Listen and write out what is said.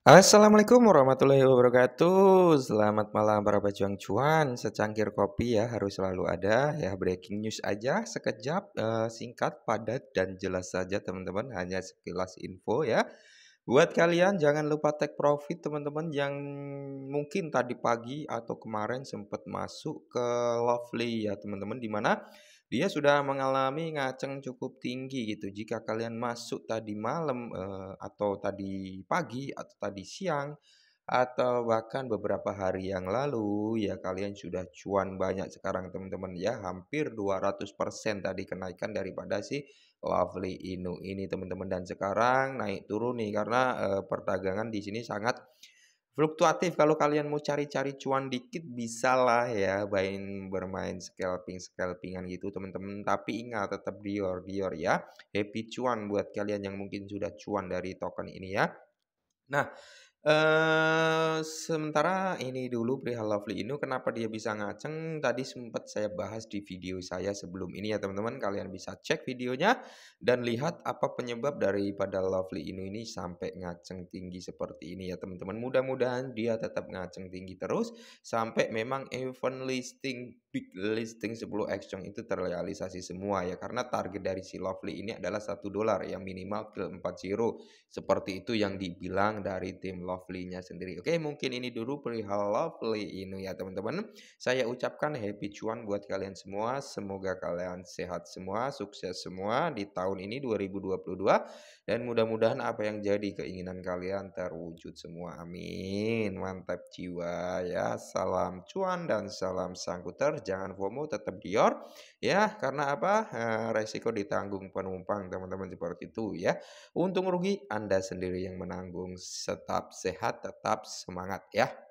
Assalamualaikum warahmatullahi wabarakatuh. Selamat malam para pejuang cuan. Secangkir kopi ya harus selalu ada ya breaking news aja sekejap eh, singkat padat dan jelas saja teman-teman hanya sekilas info ya. Buat kalian jangan lupa take profit teman-teman yang mungkin tadi pagi atau kemarin sempat masuk ke Lovely ya teman-teman di mana dia sudah mengalami ngaceng cukup tinggi gitu. Jika kalian masuk tadi malam eh, atau tadi pagi atau tadi siang atau bahkan beberapa hari yang lalu ya kalian sudah cuan banyak sekarang teman-teman ya hampir 200% tadi kenaikan daripada si Lovely Inu ini teman-teman dan sekarang naik turun nih karena eh, perdagangan di sini sangat fluktuatif kalau kalian mau cari-cari cuan dikit bisa lah ya main bermain scalping scalpingan gitu teman-teman tapi ingat tetap Dior Dior ya happy cuan buat kalian yang mungkin sudah cuan dari token ini ya Nah, sementara ini dulu perihal Lovely Inu, kenapa dia bisa ngaceng, tadi sempat saya bahas di video saya sebelum ini ya teman-teman, kalian bisa cek videonya dan lihat apa penyebab daripada Lovely Inu ini sampai ngaceng tinggi seperti ini ya teman-teman. Mudah-mudahan dia tetap ngaceng tinggi terus sampai memang event listing big listing 10 exchange itu terrealisasi semua ya karena target dari si Lovely ini adalah satu dolar yang minimal ke 40 seperti itu yang dibilang dari tim lovely-nya sendiri. Oke, mungkin ini dulu perihal lovely ini ya teman-teman. Saya ucapkan happy cuan buat kalian semua. Semoga kalian sehat semua, sukses semua di tahun ini 2022 dan mudah-mudahan apa yang jadi keinginan kalian terwujud semua. Amin. Mantap jiwa ya. Salam cuan dan salam sangkuter. Jangan FOMO, tetap dior ya. Karena apa? Eh, resiko ditanggung penumpang teman-teman seperti itu ya. Untung rugi Anda sendiri yang menanggung. Tetap sehat, tetap semangat ya.